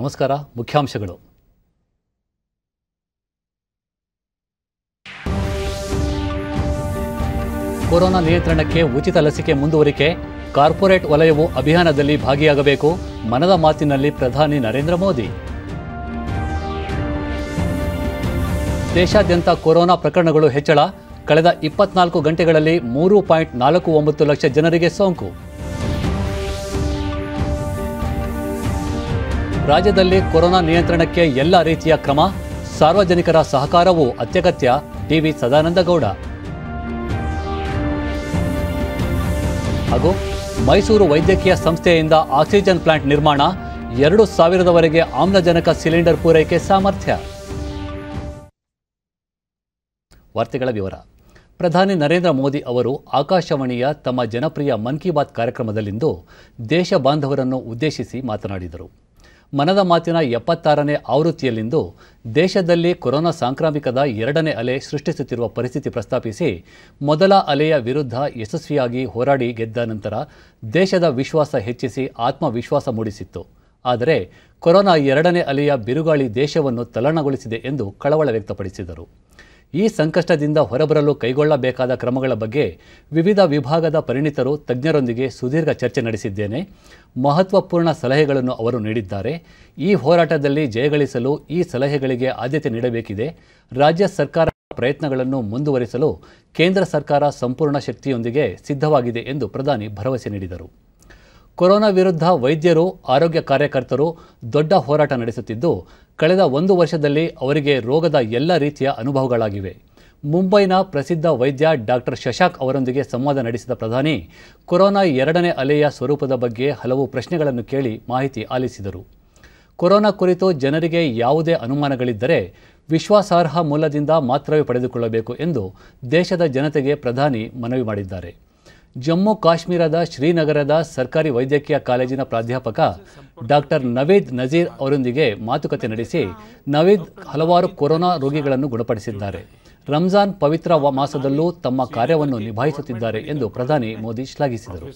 ನಮಸ್ಕಾರ ಮುಖ್ಯಾಂಶಗಳು ಕೊರೋನಾ ನಿಯಂತ್ರಣಕ್ಕೆ ಉಚಿತ ಲಸಿಕೆ ಮುಂದುವರಿಕೆ ಕಾರ್ಪೊರೇಟ್ ವಲಯವು ಅಭಿಯಾನದಲ್ಲಿ ಭಾಗಿಯಾಗಬೇಕು ಮನದ ಮಾತಿನಲ್ಲಿ ಪ್ರಧಾನಿ ನರೇಂದ್ರ ಮೋದಿ ದೇಶಾದ್ಯಂತ ಕೊರೋನಾ ಪ್ರಕರಣಗಳು ಹೆಚ್ಚಳ ಕಳೆದ ಇಪ್ಪತ್ನಾಲ್ಕು ಗಂಟೆಗಳಲ್ಲಿ ಮೂರು ಪಾಯಿಂಟ್ ನಾಲ್ಕು ಒಂಬತ್ತು ಲಕ್ಷ ಜನರಿಗೆ ಸೋಂಕು ರಾಜ್ಯದಲ್ಲಿ ಕೊರೋನಾ ನಿಯಂತ್ರಣಕ್ಕೆ ಎಲ್ಲ ರೀತಿಯ ಕ್ರಮ ಸಾರ್ವಜನಿಕರ ಸಹಕಾರವೂ ಅತ್ಯಗತ್ಯ ಟಿವಿ ಗೌಡ ಹಾಗೂ ಮೈಸೂರು ವೈದ್ಯಕೀಯ ಸಂಸ್ಥೆಯಿಂದ ಆಕ್ಸಿಜನ್ ಪ್ಲಾಂಟ್ ನಿರ್ಮಾಣ ಎರಡು ಸಾವಿರದವರೆಗೆ ಆಮ್ಲಜನಕ ಸಿಲಿಂಡರ್ ಪೂರೈಕೆ ಸಾಮರ್ಥ್ಯ ವಾರ್ತೆಗಳ ವಿವರ ಪ್ರಧಾನಿ ನರೇಂದ್ರ ಮೋದಿ ಅವರು ಆಕಾಶವಾಣಿಯ ತಮ್ಮ ಜನಪ್ರಿಯ ಮನ್ ಕಿ ಬಾತ್ ಕಾರ್ಯಕ್ರಮದಲ್ಲಿಂದು ದೇಶ ಬಾಂಧವರನ್ನು ಉದ್ದೇಶಿಸಿ ಮಾತನಾಡಿದರು ಮನದ ಮಾತಿನ ಎಪ್ಪತ್ತಾರನೇ ಆವೃತ್ತಿಯಲ್ಲಿಂದು ದೇಶದಲ್ಲಿ ಕೊರೋನಾ ಸಾಂಕ್ರಾಮಿಕದ ಎರಡನೇ ಅಲೆ ಸೃಷ್ಟಿಸುತ್ತಿರುವ ಪರಿಸ್ಥಿತಿ ಪ್ರಸ್ತಾಪಿಸಿ ಮೊದಲ ಅಲೆಯ ವಿರುದ್ಧ ಯಶಸ್ವಿಯಾಗಿ ಹೋರಾಡಿ ಗೆದ್ದ ನಂತರ ದೇಶದ ವಿಶ್ವಾಸ ಹೆಚ್ಚಿಸಿ ಆತ್ಮವಿಶ್ವಾಸ ಮೂಡಿಸಿತ್ತು ಆದರೆ ಕೊರೋನಾ ಎರಡನೇ ಅಲೆಯ ಬಿರುಗಾಳಿ ದೇಶವನ್ನು ತಲ್ಲಣಗೊಳಿಸಿದೆ ಎಂದು ಕಳವಳ ವ್ಯಕ್ತಪಡಿಸಿದರು ಈ ಸಂಕಷ್ಟದಿಂದ ಹೊರಬರಲು ಕೈಗೊಳ್ಳಬೇಕಾದ ಕ್ರಮಗಳ ಬಗ್ಗೆ ವಿವಿಧ ವಿಭಾಗದ ಪರಿಣಿತರು ತಜ್ಞರೊಂದಿಗೆ ಸುದೀರ್ಘ ಚರ್ಚೆ ನಡೆಸಿದ್ದೇನೆ ಮಹತ್ವಪೂರ್ಣ ಸಲಹೆಗಳನ್ನು ಅವರು ನೀಡಿದ್ದಾರೆ ಈ ಹೋರಾಟದಲ್ಲಿ ಜಯಗಳಿಸಲು ಈ ಸಲಹೆಗಳಿಗೆ ಆದ್ಯತೆ ನೀಡಬೇಕಿದೆ ರಾಜ್ಯ ಸರ್ಕಾರ ಪ್ರಯತ್ನಗಳನ್ನು ಮುಂದುವರಿಸಲು ಕೇಂದ್ರ ಸರ್ಕಾರ ಸಂಪೂರ್ಣ ಶಕ್ತಿಯೊಂದಿಗೆ ಸಿದ್ಧವಾಗಿದೆ ಎಂದು ಪ್ರಧಾನಿ ಭರವಸೆ ನೀಡಿದರು ಕೊರೋನಾ ವಿರುದ್ಧ ವೈದ್ಯರು ಆರೋಗ್ಯ ಕಾರ್ಯಕರ್ತರು ದೊಡ್ಡ ಹೋರಾಟ ನಡೆಸುತ್ತಿದ್ದು ಕಳೆದ ಒಂದು ವರ್ಷದಲ್ಲಿ ಅವರಿಗೆ ರೋಗದ ಎಲ್ಲ ರೀತಿಯ ಅನುಭವಗಳಾಗಿವೆ ಮುಂಬೈನ ಪ್ರಸಿದ್ಧ ವೈದ್ಯ ಡಾಕ್ಟರ್ ಶಶಾಕ್ ಅವರೊಂದಿಗೆ ಸಂವಾದ ನಡೆಸಿದ ಪ್ರಧಾನಿ ಕೊರೋನಾ ಎರಡನೇ ಅಲೆಯ ಸ್ವರೂಪದ ಬಗ್ಗೆ ಹಲವು ಪ್ರಶ್ನೆಗಳನ್ನು ಕೇಳಿ ಮಾಹಿತಿ ಆಲಿಸಿದರು ಕೊರೋನಾ ಕುರಿತು ಜನರಿಗೆ ಯಾವುದೇ ಅನುಮಾನಗಳಿದ್ದರೆ ವಿಶ್ವಾಸಾರ್ಹ ಮೂಲದಿಂದ ಮಾತ್ರವೇ ಪಡೆದುಕೊಳ್ಳಬೇಕು ಎಂದು ದೇಶದ ಜನತೆಗೆ ಪ್ರಧಾನಿ ಮನವಿ ಮಾಡಿದ್ದಾರೆ ಜಮ್ಮು ಕಾಶ್ಮೀರದ ಶ್ರೀನಗರದ ಸರ್ಕಾರಿ ವೈದ್ಯಕೀಯ ಕಾಲೇಜಿನ ಪ್ರಾಧ್ಯಾಪಕ ಡಾಕ್ಟರ್ ನವೀದ್ ನಜೀರ್ ಅವರೊಂದಿಗೆ ಮಾತುಕತೆ ನಡೆಸಿ ನವೀದ್ ಹಲವಾರು ಕೊರೋನಾ ರೋಗಿಗಳನ್ನು ಗುಣಪಡಿಸಿದ್ದಾರೆ ರಂಜಾನ್ ಪವಿತ್ರ ಮಾಸದಲ್ಲೂ ತಮ್ಮ ಕಾರ್ಯವನ್ನು ನಿಭಾಯಿಸುತ್ತಿದ್ದಾರೆ ಎಂದು ಪ್ರಧಾನಿ ಮೋದಿ ಶ್ಲಾಘಿಸಿದರು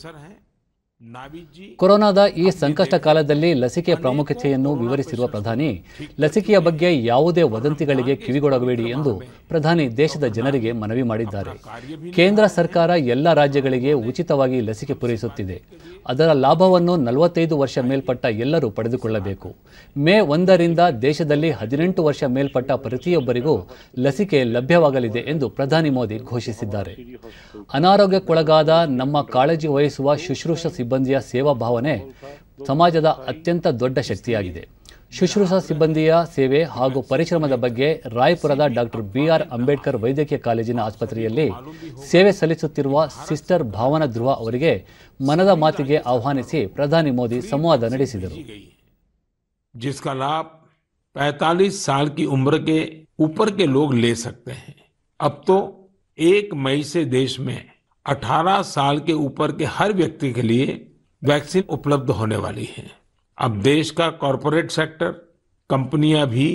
ಕೊರೋನಾದ ಈ ಸಂಕಷ್ಟ ಕಾಲದಲ್ಲಿ ಲಸಿಕೆ ಪ್ರಾಮುಖ್ಯತೆಯನ್ನು ವಿವರಿಸಿರುವ ಪ್ರಧಾನಿ ಲಸಿಕೆಯ ಬಗ್ಗೆ ಯಾವುದೇ ವದಂತಿಗಳಿಗೆ ಕಿವಿಗೊಡಬೇಡಿ ಎಂದು ಪ್ರಧಾನಿ ದೇಶದ ಜನರಿಗೆ ಮನವಿ ಮಾಡಿದ್ದಾರೆ ಕೇಂದ್ರ ಸರ್ಕಾರ ಎಲ್ಲ ರಾಜ್ಯಗಳಿಗೆ ಉಚಿತವಾಗಿ ಲಸಿಕೆ ಪೂರೈಸುತ್ತಿದೆ ಅದರ ಲಾಭವನ್ನು ನಲವತ್ತೈದು ವರ್ಷ ಮೇಲ್ಪಟ್ಟ ಎಲ್ಲರೂ ಪಡೆದುಕೊಳ್ಳಬೇಕು ಮೇ ಒಂದರಿಂದ ದೇಶದಲ್ಲಿ ಹದಿನೆಂಟು ವರ್ಷ ಮೇಲ್ಪಟ್ಟ ಪ್ರತಿಯೊಬ್ಬರಿಗೂ ಲಸಿಕೆ ಲಭ್ಯವಾಗಲಿದೆ ಎಂದು ಪ್ರಧಾನಿ ಮೋದಿ ಘೋಷಿಸಿದ್ದಾರೆ ಅನಾರೋಗ್ಯಕ್ಕೊಳಗಾದ ನಮ್ಮ ಕಾಳಜಿ ವಹಿಸುವ ಶುಶ್ರೂಷ ಸಿಬ್ಬಂದಿ ಸಂಬಂಧಿಯ ಸೇವಾ ಭಾವನೆ ಸಮಾಜದ ಅತ್ಯಂತ ದೊಡ್ಡ ಶಕ್ತಿಯಾಗಿದೆ ಶಿಶುರಸ ಸಂಬಂಧಿಯ ಸೇವೆ ಹಾಗೂ ಪರಿಶ್ರಮದ ಬಗ್ಗೆ ರಾಯಪುರದ ಡಾಕ್ಟರ್ ಬಿ ಆರ್ ಅಂಬೇಡ್ಕರ್ ವೈದ್ಯಕೀಯ ಕಾಲೇಜಿನ ಆಸ್ಪತ್ರೆಯಲ್ಲಿ ಸೇವೆ ಸಲ್ಲಿಸುತ್ತಿರುವ ಸಿಸ್ಟರ್ ಭಾವನ ಧ್ರುವ ಅವರಿಗೆ ಮನದ ಮಾತಿಗೆ ಆಹ್ವಾನಿಸಿ ಪ್ರಧಾನಿ ಮೋದಿ ಸಮವಾದ ನಡೆಸಿದರು ಜಿಸ್ಕ ಲಾಭ 45 साल की उम्र के ऊपर के लोग ले सकते हैं अब तो 1 मई से देश में 18 साल के ऊपर के हर व्यक्ति के लिए वैक्सीन उपलब्ध होने वाली है अब देश का कॉरपोरेट सेक्टर कंपनियां भी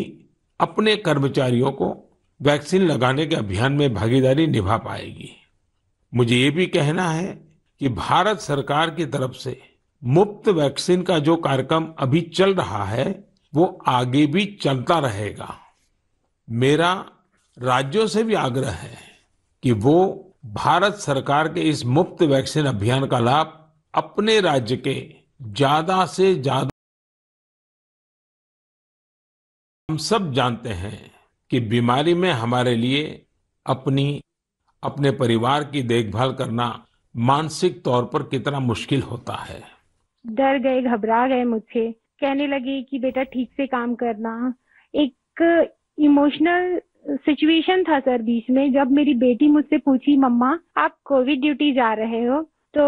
अपने कर्मचारियों को वैक्सीन लगाने के अभियान में भागीदारी निभा पाएगी मुझे ये भी कहना है कि भारत सरकार की तरफ से मुफ्त वैक्सीन का जो कार्यक्रम अभी चल रहा है वो आगे भी चलता रहेगा मेरा राज्यों से भी आग्रह है कि वो भारत सरकार के इस मुफ्त वैक्सीन अभियान का लाभ अपने राज्य के ज्यादा से ज्यादा हम सब जानते हैं कि बीमारी में हमारे लिए अपनी अपने परिवार की देखभाल करना मानसिक तौर पर कितना मुश्किल होता है डर गए घबरा गए मुझसे कहने लगे कि बेटा ठीक से काम करना एक इमोशनल सिचुएशन था सर बीच में जब मेरी बेटी मुझसे पूछी मम्मा आप कोविड ड्यूटी जा रहे हो तो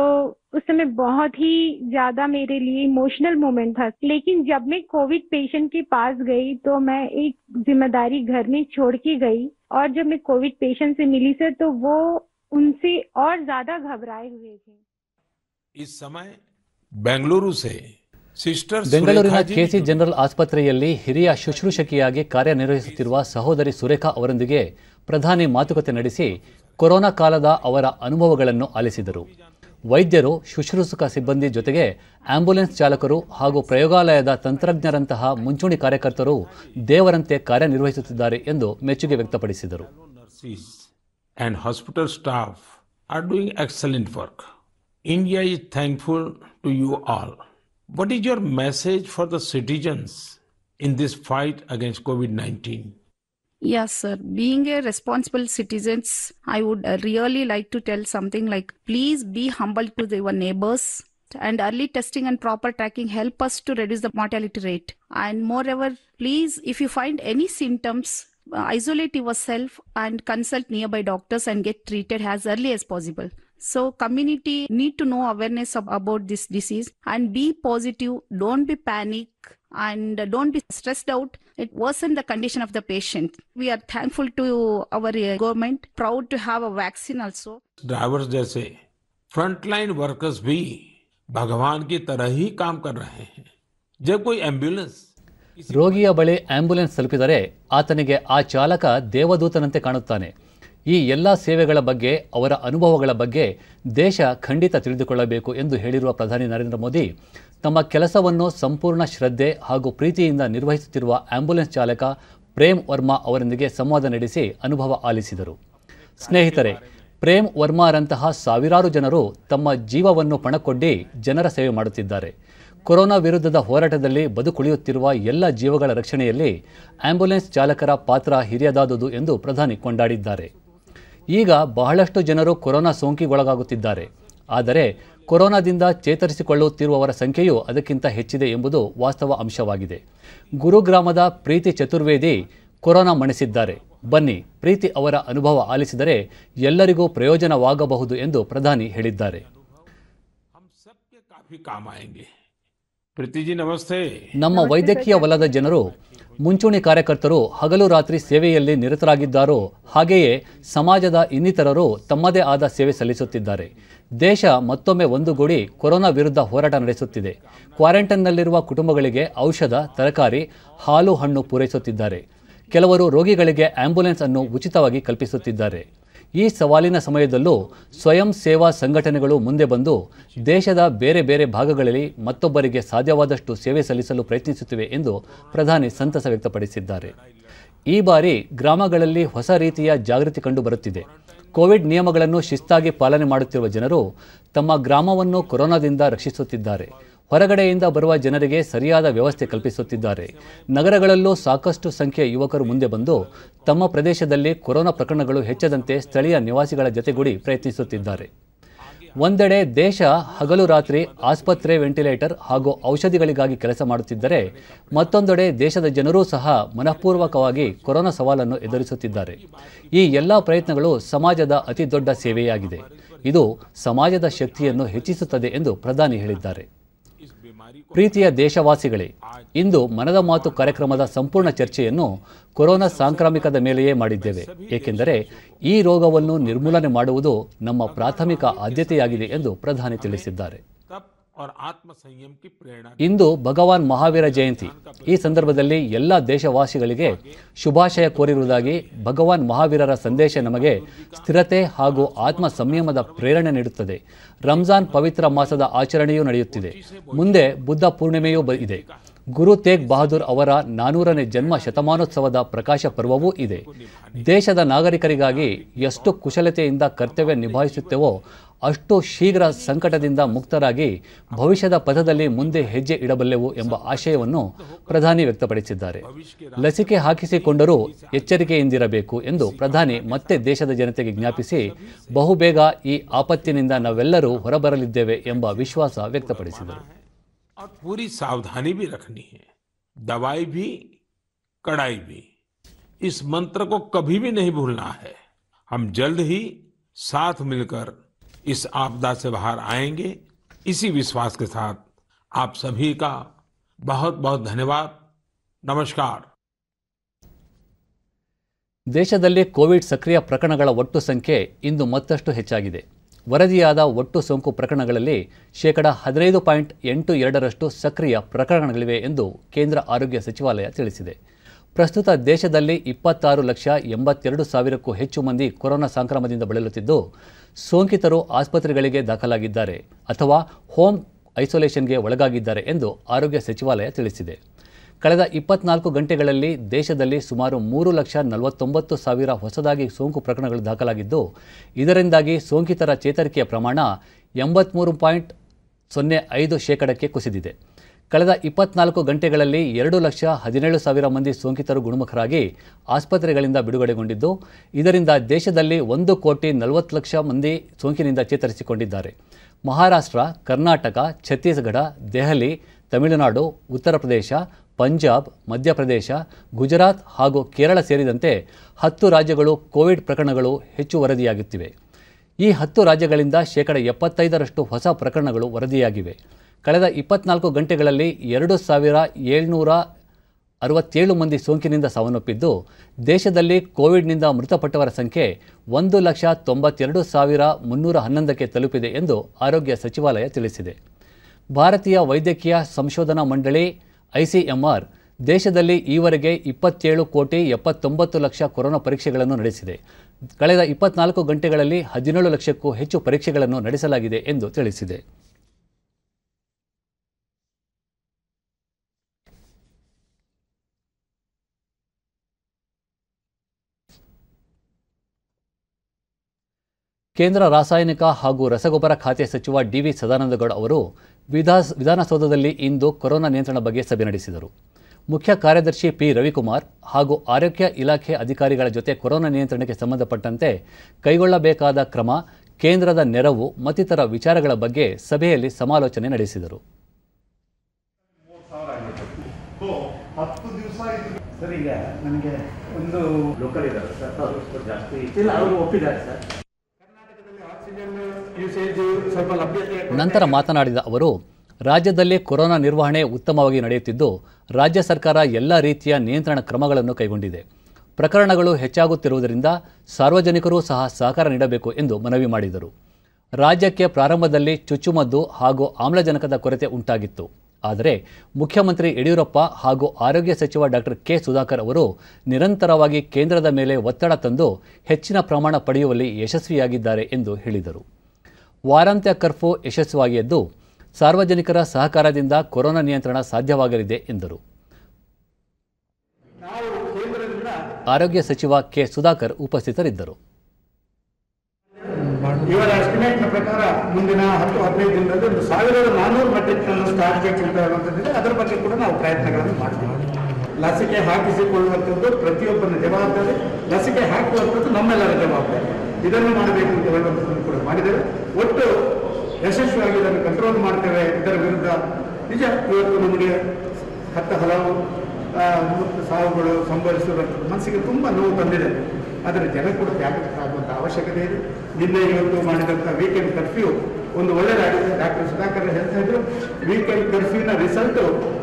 उस समय बहुत ही ज्यादा मेरे लिए इमोशनल मोमेंट था लेकिन जब मैं कोविड पेशेंट के पास गई तो मैं एक जिम्मेदारी घर में छोड़ के गई और जब मैं कोविड पेशेंट से मिली सर तो वो उनसे और ज्यादा घबराए हुए थे इस समय बेंगलुरु से ಬೆಂಗಳೂರಿನ ಕೆಸಿ ಜನರಲ್ ಆಸ್ಪತ್ರೆಯಲ್ಲಿ ಹಿರಿಯ ಶುಶ್ರೂಷಕಿಯಾಗಿ ಕಾರ್ಯನಿರ್ವಹಿಸುತ್ತಿರುವ ಸಹೋದರಿ ಸುರೇಖಾ ಅವರೊಂದಿಗೆ ಪ್ರಧಾನಿ ಮಾತುಕತೆ ನಡೆಸಿ ಕೊರೋನಾ ಕಾಲದ ಅವರ ಅನುಭವಗಳನ್ನು ಆಲಿಸಿದರು ವೈದ್ಯರು ಶುಶ್ರೂಷಕ ಸಿಬ್ಬಂದಿ ಜೊತೆಗೆ ಆಂಬ್ಯುಲೆನ್ಸ್ ಚಾಲಕರು ಹಾಗೂ ಪ್ರಯೋಗಾಲಯದ ತಂತ್ರಜ್ಞರಂತಹ ಮುಂಚೂಣಿ ಕಾರ್ಯಕರ್ತರು ದೇವರಂತೆ ಕಾರ್ಯನಿರ್ವಹಿಸುತ್ತಿದ್ದಾರೆ ಎಂದು ಮೆಚ್ಚುಗೆ ವ್ಯಕ್ತಪಡಿಸಿದರು staff are work India is thankful to you all What is your message for the citizens in this fight against COVID 19? Yes, sir. Being a responsible citizens, I would uh, really like to tell something like please be humble to your neighbors and early testing and proper tracking help us to reduce the mortality rate. And moreover, please, if you find any symptoms, uh, isolate yourself and consult nearby doctors and get treated as early as possible. So community need to know awareness of, about this disease and be positive. Don't be panic and don't be stressed out. It worsen the condition of the patient. We are thankful to our government, proud to have a vaccine also. Drivers जैसे frontline workers bhi भगवान की तरह ही काम कर रहे हैं जब कोई एम्ब्युलेंस रोगिया ಬಳಿ ಆಂಬ್ಯುಲೆನ್ಸ್ ತಲುಪಿದರೆ आतन आ चालक देवदूतन का ಈ ಎಲ್ಲ ಸೇವೆಗಳ ಬಗ್ಗೆ ಅವರ ಅನುಭವಗಳ ಬಗ್ಗೆ ದೇಶ ಖಂಡಿತ ತಿಳಿದುಕೊಳ್ಳಬೇಕು ಎಂದು ಹೇಳಿರುವ ಪ್ರಧಾನಿ ನರೇಂದ್ರ ಮೋದಿ ತಮ್ಮ ಕೆಲಸವನ್ನು ಸಂಪೂರ್ಣ ಶ್ರದ್ಧೆ ಹಾಗೂ ಪ್ರೀತಿಯಿಂದ ನಿರ್ವಹಿಸುತ್ತಿರುವ ಆಂಬ್ಯುಲೆನ್ಸ್ ಚಾಲಕ ಪ್ರೇಮ್ ವರ್ಮಾ ಅವರೊಂದಿಗೆ ಸಂವಾದ ನಡೆಸಿ ಅನುಭವ ಆಲಿಸಿದರು ಸ್ನೇಹಿತರೆ ಪ್ರೇಮ್ ವರ್ಮಾರಂತಹ ಸಾವಿರಾರು ಜನರು ತಮ್ಮ ಜೀವವನ್ನು ಪಣಕೊಡ್ಡಿ ಜನರ ಸೇವೆ ಮಾಡುತ್ತಿದ್ದಾರೆ ಕೊರೋನಾ ವಿರುದ್ಧದ ಹೋರಾಟದಲ್ಲಿ ಬದುಕುಳಿಯುತ್ತಿರುವ ಎಲ್ಲ ಜೀವಗಳ ರಕ್ಷಣೆಯಲ್ಲಿ ಆಂಬ್ಯುಲೆನ್ಸ್ ಚಾಲಕರ ಪಾತ್ರ ಹಿರಿಯದಾದುದು ಎಂದು ಪ್ರಧಾನಿ ಕೊಂಡಾಡಿದ್ದಾರೆ ಈಗ ಬಹಳಷ್ಟು ಜನರು ಕೊರೋನಾ ಸೋಂಕಿಗೊಳಗಾಗುತ್ತಿದ್ದಾರೆ ಆದರೆ ಕೊರೋನಾದಿಂದ ಚೇತರಿಸಿಕೊಳ್ಳುತ್ತಿರುವವರ ಸಂಖ್ಯೆಯೂ ಅದಕ್ಕಿಂತ ಹೆಚ್ಚಿದೆ ಎಂಬುದು ವಾಸ್ತವ ಅಂಶವಾಗಿದೆ ಗುರುಗ್ರಾಮದ ಪ್ರೀತಿ ಚತುರ್ವೇದಿ ಕೊರೋನಾ ಮಣಿಸಿದ್ದಾರೆ ಬನ್ನಿ ಪ್ರೀತಿ ಅವರ ಅನುಭವ ಆಲಿಸಿದರೆ ಎಲ್ಲರಿಗೂ ಪ್ರಯೋಜನವಾಗಬಹುದು ಎಂದು ಪ್ರಧಾನಿ ಹೇಳಿದ್ದಾರೆ ನಮ್ಮ ವೈದ್ಯಕೀಯ ವಲಯದ ಜನರು ಮುಂಚೂಣಿ ಕಾರ್ಯಕರ್ತರು ಹಗಲು ರಾತ್ರಿ ಸೇವೆಯಲ್ಲಿ ನಿರತರಾಗಿದ್ದಾರೋ ಹಾಗೆಯೇ ಸಮಾಜದ ಇನ್ನಿತರರು ತಮ್ಮದೇ ಆದ ಸೇವೆ ಸಲ್ಲಿಸುತ್ತಿದ್ದಾರೆ ದೇಶ ಮತ್ತೊಮ್ಮೆ ಒಂದುಗೂಡಿ ಕೊರೋನಾ ವಿರುದ್ಧ ಹೋರಾಟ ನಡೆಸುತ್ತಿದೆ ಕ್ವಾರಂಟೈನ್ನಲ್ಲಿರುವ ಕುಟುಂಬಗಳಿಗೆ ಔಷಧ ತರಕಾರಿ ಹಾಲು ಹಣ್ಣು ಪೂರೈಸುತ್ತಿದ್ದಾರೆ ಕೆಲವರು ರೋಗಿಗಳಿಗೆ ಆಂಬ್ಯುಲೆನ್ಸ್ ಅನ್ನು ಉಚಿತವಾಗಿ ಕಲ್ಪಿಸುತ್ತಿದ್ದಾರೆ ಈ ಸವಾಲಿನ ಸಮಯದಲ್ಲೂ ಸ್ವಯಂ ಸೇವಾ ಸಂಘಟನೆಗಳು ಮುಂದೆ ಬಂದು ದೇಶದ ಬೇರೆ ಬೇರೆ ಭಾಗಗಳಲ್ಲಿ ಮತ್ತೊಬ್ಬರಿಗೆ ಸಾಧ್ಯವಾದಷ್ಟು ಸೇವೆ ಸಲ್ಲಿಸಲು ಪ್ರಯತ್ನಿಸುತ್ತಿವೆ ಎಂದು ಪ್ರಧಾನಿ ಸಂತಸ ವ್ಯಕ್ತಪಡಿಸಿದ್ದಾರೆ ಈ ಬಾರಿ ಗ್ರಾಮಗಳಲ್ಲಿ ಹೊಸ ರೀತಿಯ ಜಾಗೃತಿ ಕಂಡು ಬರುತ್ತಿದೆ ಕೋವಿಡ್ ನಿಯಮಗಳನ್ನು ಶಿಸ್ತಾಗಿ ಪಾಲನೆ ಮಾಡುತ್ತಿರುವ ಜನರು ತಮ್ಮ ಗ್ರಾಮವನ್ನು ಕೊರೋನಾದಿಂದ ರಕ್ಷಿಸುತ್ತಿದ್ದಾರೆ ಹೊರಗಡೆಯಿಂದ ಬರುವ ಜನರಿಗೆ ಸರಿಯಾದ ವ್ಯವಸ್ಥೆ ಕಲ್ಪಿಸುತ್ತಿದ್ದಾರೆ ನಗರಗಳಲ್ಲೂ ಸಾಕಷ್ಟು ಸಂಖ್ಯೆಯ ಯುವಕರು ಮುಂದೆ ಬಂದು ತಮ್ಮ ಪ್ರದೇಶದಲ್ಲಿ ಕೊರೋನಾ ಪ್ರಕರಣಗಳು ಹೆಚ್ಚದಂತೆ ಸ್ಥಳೀಯ ನಿವಾಸಿಗಳ ಜತೆಗೂಡಿ ಪ್ರಯತ್ನಿಸುತ್ತಿದ್ದಾರೆ ಒಂದೆಡೆ ದೇಶ ಹಗಲು ರಾತ್ರಿ ಆಸ್ಪತ್ರೆ ವೆಂಟಿಲೇಟರ್ ಹಾಗೂ ಔಷಧಿಗಳಿಗಾಗಿ ಕೆಲಸ ಮಾಡುತ್ತಿದ್ದರೆ ಮತ್ತೊಂದೆಡೆ ದೇಶದ ಜನರೂ ಸಹ ಮನಃಪೂರ್ವಕವಾಗಿ ಕೊರೋನಾ ಸವಾಲನ್ನು ಎದುರಿಸುತ್ತಿದ್ದಾರೆ ಈ ಎಲ್ಲ ಪ್ರಯತ್ನಗಳು ಸಮಾಜದ ಅತಿ ದೊಡ್ಡ ಸೇವೆಯಾಗಿದೆ ಇದು ಸಮಾಜದ ಶಕ್ತಿಯನ್ನು ಹೆಚ್ಚಿಸುತ್ತದೆ ಎಂದು ಪ್ರಧಾನಿ ಹೇಳಿದ್ದಾರೆ ಪ್ರೀತಿಯ ದೇಶವಾಸಿಗಳೇ ಇಂದು ಮನದ ಮಾತು ಕಾರ್ಯಕ್ರಮದ ಸಂಪೂರ್ಣ ಚರ್ಚೆಯನ್ನು ಕೊರೋನಾ ಸಾಂಕ್ರಾಮಿಕದ ಮೇಲೆಯೇ ಮಾಡಿದ್ದೇವೆ ಏಕೆಂದರೆ ಈ ರೋಗವನ್ನು ನಿರ್ಮೂಲನೆ ಮಾಡುವುದು ನಮ್ಮ ಪ್ರಾಥಮಿಕ ಆದ್ಯತೆಯಾಗಿದೆ ಎಂದು ಪ್ರಧಾನಿ ತಿಳಿಸಿದ್ದಾರೆ ಇಂದು ಭಗವಾನ್ ಮಹಾವೀರ ಜಯಂತಿ ಈ ಸಂದರ್ಭದಲ್ಲಿ ಎಲ್ಲ ದೇಶವಾಸಿಗಳಿಗೆ ಶುಭಾಶಯ ಕೋರಿರುವುದಾಗಿ ಭಗವಾನ್ ಮಹಾವೀರರ ಸಂದೇಶ ನಮಗೆ ಸ್ಥಿರತೆ ಹಾಗೂ ಆತ್ಮ ಸಂಯಮದ ಪ್ರೇರಣೆ ನೀಡುತ್ತದೆ ರಂಜಾನ್ ಪವಿತ್ರ ಮಾಸದ ಆಚರಣೆಯೂ ನಡೆಯುತ್ತಿದೆ ಮುಂದೆ ಬುದ್ಧ ಪೂರ್ಣಿಮೆಯೂ ಇದೆ ಗುರು ತೇಗ್ ಬಹದ್ದೂರ್ ಅವರ ನಾನೂರನೇ ಜನ್ಮ ಶತಮಾನೋತ್ಸವದ ಪ್ರಕಾಶ ಪರ್ವವೂ ಇದೆ ದೇಶದ ನಾಗರಿಕರಿಗಾಗಿ ಎಷ್ಟು ಕುಶಲತೆಯಿಂದ ಕರ್ತವ್ಯ ನಿಭಾಯಿಸುತ್ತೇವೋ ಅಷ್ಟು ಶೀಘ್ರ ಸಂಕಟದಿಂದ ಮುಕ್ತರಾಗಿ ಭವಿಷ್ಯದ ಪಥದಲ್ಲಿ ಮುಂದೆ ಹೆಜ್ಜೆ ಇಡಬಲ್ಲೆವು ಎಂಬ ಆಶಯವನ್ನು ಪ್ರಧಾನಿ ವ್ಯಕ್ತಪಡಿಸಿದ್ದಾರೆ ಲಸಿಕೆ ಹಾಕಿಸಿಕೊಂಡರೂ ಎಚ್ಚರಿಕೆಯಿಂದಿರಬೇಕು ಎಂದು ಪ್ರಧಾನಿ ಮತ್ತೆ ದೇಶದ ಜನತೆಗೆ ಜ್ಞಾಪಿಸಿ ಬಹುಬೇಗ ಈ ಆಪತ್ತಿನಿಂದ ನಾವೆಲ್ಲರೂ ಹೊರಬರಲಿದ್ದೇವೆ ಎಂಬ ವಿಶ್ವಾಸ ವ್ಯಕ್ತಪಡಿಸಿದರು ಪೂರಿ ಸಾವಧಾನಿ ಭಿ ರಖನಿ ದವಾಯಿ ಭಿ ಕಡಾಯಿ ಭಿ इस मंत्र को कभी भी नहीं भूलना है हम जल्द इस आपदा से बाहर आएंगे इसी विश्वास के साथ आप सभी का बहुत बहुत ಧನ್ಯವಾದ ನಮಸ್ಕಾರ ದೇಶದಲ್ಲಿ ಕೋವಿಡ್ ಸಕ್ರಿಯ ಪ್ರಕರಣಗಳ ಒಟ್ಟು ಸಂಖ್ಯೆ ಇಂದು ಮತ್ತಷ್ಟು ಹೆಚ್ಚಾಗಿದೆ ವರದಿಯಾದ ಒಟ್ಟು ಸೋಂಕು ಪ್ರಕರಣಗಳಲ್ಲಿ ಶೇಕಡ ಹದಿನೈದು ಪಾಯಿಂಟ್ ಎಂಟು ಎರಡರಷ್ಟು ಸಕ್ರಿಯ ಪ್ರಕರಣಗಳಿವೆ ಎಂದು ಕೇಂದ್ರ ಆರೋಗ್ಯ ಸಚಿವಾಲಯ ತಿಳಿಸಿದೆ ಪ್ರಸ್ತುತ ದೇಶದಲ್ಲಿ ಇಪ್ಪತ್ತಾರು ಲಕ್ಷ ಎಂಬತ್ತೆರಡು ಸಾವಿರಕ್ಕೂ ಹೆಚ್ಚು ಮಂದಿ ಕೊರೋನಾ ಸಂಕ್ರಮದಿಂದ ಬಳಲುತ್ತಿದ್ದು ಸೋಂಕಿತರು ಆಸ್ಪತ್ರೆಗಳಿಗೆ ದಾಖಲಾಗಿದ್ದಾರೆ ಅಥವಾ ಹೋಮ್ ಐಸೋಲೇಷನ್ಗೆ ಒಳಗಾಗಿದ್ದಾರೆ ಎಂದು ಆರೋಗ್ಯ ಸಚಿವಾಲಯ ತಿಳಿಸಿದೆ ಕಳೆದ ಇಪ್ಪತ್ನಾಲ್ಕು ಗಂಟೆಗಳಲ್ಲಿ ದೇಶದಲ್ಲಿ ಸುಮಾರು ಮೂರು ಲಕ್ಷ ನಲವತ್ತೊಂಬತ್ತು ಸಾವಿರ ಹೊಸದಾಗಿ ಸೋಂಕು ಪ್ರಕರಣಗಳು ದಾಖಲಾಗಿದ್ದು ಇದರಿಂದಾಗಿ ಸೋಂಕಿತರ ಚೇತರಿಕೆಯ ಪ್ರಮಾಣ ಎಂಬತ್ತ್ಮೂರು ಪಾಯಿಂಟ್ ಸೊನ್ನೆ ಐದು ಶೇಕಡಕ್ಕೆ ಕುಸಿದಿದೆ ಕಳೆದ ಇಪ್ಪತ್ನಾಲ್ಕು ಗಂಟೆಗಳಲ್ಲಿ ಎರಡು ಲಕ್ಷ ಹದಿನೇಳು ಸಾವಿರ ಮಂದಿ ಸೋಂಕಿತರು ಗುಣಮುಖರಾಗಿ ಆಸ್ಪತ್ರೆಗಳಿಂದ ಬಿಡುಗಡೆಗೊಂಡಿದ್ದು ಇದರಿಂದ ದೇಶದಲ್ಲಿ ಒಂದು ಕೋಟಿ ನಲವತ್ತು ಲಕ್ಷ ಮಂದಿ ಸೋಂಕಿನಿಂದ ಚೇತರಿಸಿಕೊಂಡಿದ್ದಾರೆ ಮಹಾರಾಷ್ಟ್ರ ಕರ್ನಾಟಕ ಛತ್ತೀಸ್ಗಢ ದೆಹಲಿ ತಮಿಳುನಾಡು ಉತ್ತರ ಪ್ರದೇಶ ಪಂಜಾಬ್ ಮಧ್ಯಪ್ರದೇಶ ಗುಜರಾತ್ ಹಾಗೂ ಕೇರಳ ಸೇರಿದಂತೆ ಹತ್ತು ರಾಜ್ಯಗಳು ಕೋವಿಡ್ ಪ್ರಕರಣಗಳು ಹೆಚ್ಚು ವರದಿಯಾಗುತ್ತಿವೆ ಈ ಹತ್ತು ರಾಜ್ಯಗಳಿಂದ ಶೇಕಡ ಎಪ್ಪತ್ತೈದರಷ್ಟು ಹೊಸ ಪ್ರಕರಣಗಳು ವರದಿಯಾಗಿವೆ ಕಳೆದ ಇಪ್ಪತ್ನಾಲ್ಕು ಗಂಟೆಗಳಲ್ಲಿ ಎರಡು ಸಾವಿರ ಏಳ್ನೂರ ಅರವತ್ತೇಳು ಮಂದಿ ಸೋಂಕಿನಿಂದ ಸಾವನ್ನಪ್ಪಿದ್ದು ದೇಶದಲ್ಲಿ ಕೋವಿಡ್ನಿಂದ ಮೃತಪಟ್ಟವರ ಸಂಖ್ಯೆ ಒಂದು ಲಕ್ಷ ತೊಂಬತ್ತೆರಡು ಸಾವಿರ ಮುನ್ನೂರ ಹನ್ನೊಂದಕ್ಕೆ ತಲುಪಿದೆ ಎಂದು ಆರೋಗ್ಯ ಸಚಿವಾಲಯ ತಿಳಿಸಿದೆ ಭಾರತೀಯ ವೈದ್ಯಕೀಯ ಸಂಶೋಧನಾ ಮಂಡಳಿ ಐಸಿಎಂಆರ್ ದೇಶದಲ್ಲಿ ಈವರೆಗೆ ಇಪ್ಪತ್ತೇಳು ಕೋಟಿ ಎಪ್ಪತ್ತೊಂಬತ್ತು ಲಕ್ಷ ಕೊರೋನಾ ಪರೀಕ್ಷೆಗಳನ್ನು ನಡೆಸಿದೆ ಕಳೆದ ಇಪ್ಪತ್ನಾಲ್ಕು ಗಂಟೆಗಳಲ್ಲಿ ಹದಿನೇಳು ಲಕ್ಷಕ್ಕೂ ಹೆಚ್ಚು ಪರೀಕ್ಷೆಗಳನ್ನು ನಡೆಸಲಾಗಿದೆ ಎಂದು ತಿಳಿಸಿದೆ ಕೇಂದ್ರ ರಾಸಾಯನಿಕ ಹಾಗೂ ರಸಗೊಬ್ಬರ ಖಾತೆ ಸಚಿವ ಡಿವಿ ಸದಾನಂದಗೌಡ ಅವರು ವಿಧಾಸ್ ವಿಧಾನಸೌಧದಲ್ಲಿ ಇಂದು ಕೊರೋನಾ ನಿಯಂತ್ರಣ ಬಗ್ಗೆ ಸಭೆ ನಡೆಸಿದರು ಮುಖ್ಯ ಕಾರ್ಯದರ್ಶಿ ಪಿ ರವಿಕುಮಾರ್ ಹಾಗೂ ಆರೋಗ್ಯ ಇಲಾಖೆ ಅಧಿಕಾರಿಗಳ ಜೊತೆ ಕೊರೋನಾ ನಿಯಂತ್ರಣಕ್ಕೆ ಸಂಬಂಧಪಟ್ಟಂತೆ ಕೈಗೊಳ್ಳಬೇಕಾದ ಕ್ರಮ ಕೇಂದ್ರದ ನೆರವು ಮತ್ತಿತರ ವಿಚಾರಗಳ ಬಗ್ಗೆ ಸಭೆಯಲ್ಲಿ ಸಮಾಲೋಚನೆ ನಡೆಸಿದರು ಸರ್ ಈಗ ನನಗೆ ಒಂದು ಲೋಕಲ್ ಇದ್ದಾರೆ ಸರ್ ಜಾಸ್ತಿ ಇಲ್ಲ ಅವರು ಒಪ್ಪಿದ್ದಾರೆ ಸರ್ ನಂತರ ಮಾತನಾಡಿದ ಅವರು ರಾಜ್ಯದಲ್ಲಿ ಕೊರೋನಾ ನಿರ್ವಹಣೆ ಉತ್ತಮವಾಗಿ ನಡೆಯುತ್ತಿದ್ದು ರಾಜ್ಯ ಸರ್ಕಾರ ಎಲ್ಲ ರೀತಿಯ ನಿಯಂತ್ರಣ ಕ್ರಮಗಳನ್ನು ಕೈಗೊಂಡಿದೆ ಪ್ರಕರಣಗಳು ಹೆಚ್ಚಾಗುತ್ತಿರುವುದರಿಂದ ಸಾರ್ವಜನಿಕರು ಸಹ ಸಹಕಾರ ನೀಡಬೇಕು ಎಂದು ಮನವಿ ಮಾಡಿದರು ರಾಜ್ಯಕ್ಕೆ ಪ್ರಾರಂಭದಲ್ಲಿ ಚುಚ್ಚುಮದ್ದು ಹಾಗೂ ಆಮ್ಲಜನಕದ ಕೊರತೆ ಉಂಟಾಗಿತ್ತು ಆದರೆ ಮುಖ್ಯಮಂತ್ರಿ ಯಡಿಯೂರಪ್ಪ ಹಾಗೂ ಆರೋಗ್ಯ ಸಚಿವ ಡಾಕ್ಟರ್ ಕೆ ಸುಧಾಕರ್ ಅವರು ನಿರಂತರವಾಗಿ ಕೇಂದ್ರದ ಮೇಲೆ ಒತ್ತಡ ತಂದು ಹೆಚ್ಚಿನ ಪ್ರಮಾಣ ಪಡೆಯುವಲ್ಲಿ ಯಶಸ್ವಿಯಾಗಿದ್ದಾರೆ ಎಂದು ಹೇಳಿದರು ವಾರಾಂತ್ಯ ಕರ್ಫ್ಯೂ ಯಶಸ್ವಿಯಾಗಿ ಎದ್ದು ಸಾರ್ವಜನಿಕರ ಸಹಕಾರದಿಂದ ಕೊರೋನಾ ನಿಯಂತ್ರಣ ಸಾಧ್ಯವಾಗಲಿದೆ ಎಂದರು ಆರೋಗ್ಯ ಸಚಿವ ಕೆ ಸುಧಾಕರ್ ಉಪಸ್ಥಿತರಿದ್ದರು ಇವರ ಎಸ್ಟಿಮೇಟ್ನ ಪ್ರಕಾರ ಮುಂದಿನ ಹತ್ತು ಹದಿನೈದು ದಿನದಲ್ಲಿ ಒಂದು ಸಾವಿರದ ನಾನ್ನೂರು ಮೆಟ್ರಿಕ್ ಟನ್ ಸ್ಟಾರ್ಟ್ ಅದರ ಬಗ್ಗೆ ಕೂಡ ನಾವು ಪ್ರಯತ್ನಗಳನ್ನು ಮಾಡ್ತೀವಿ ಲಸಿಕೆ ಹಾಕಿಸಿಕೊಳ್ಳುವಂಥದ್ದು ಪ್ರತಿಯೊಬ್ಬನ ಜವಾಬ್ದಾರಿ ಲಸಿಕೆ ಹಾಕುವಂಥದ್ದು ನಮ್ಮೆಲ್ಲರ ಜವಾಬ್ದಾರಿ ಇದನ್ನು ಮಾಡಬೇಕು ಅಂತ ಹೇಳುವಂಥದ್ದನ್ನು ಕೂಡ ಮಾಡಿದ್ದೇವೆ ಒಟ್ಟು ಯಶಸ್ವಿಯಾಗಿ ಇದನ್ನು ಕಂಟ್ರೋಲ್ ಮಾಡ್ತೇವೆ ಇದರ ವಿರುದ್ಧ ನಿಜ ಇವತ್ತು ನಮಗೆ ಹತ್ತು ಹಲವು ಸಾವುಗಳು ಸಂಭವಿಸಿರುವಂಥದ್ದು ಮನಸ್ಸಿಗೆ ತುಂಬ ನೋವು ತಂದಿದೆ ಆದರೆ ಜನ ಕೂಡ ಆಗುವಂಥ ಅವಶ್ಯಕತೆ ಇದೆ ನಿನ್ನೆ ಇವತ್ತು ಮಾಡಿದಂಥ ವೀಕೆಂಡ್ ಕರ್ಫ್ಯೂ ಒಂದು ಒಳ್ಳೆ ಡಾಕ್ಟರ್ ಸುಧಾಕರ್ ಹೇಳ್ತಾ ಇದ್ರು ವೀಕೆಂಡ್ ಕರ್ಫ್ಯೂನ ರಿಸಲ್ಟ್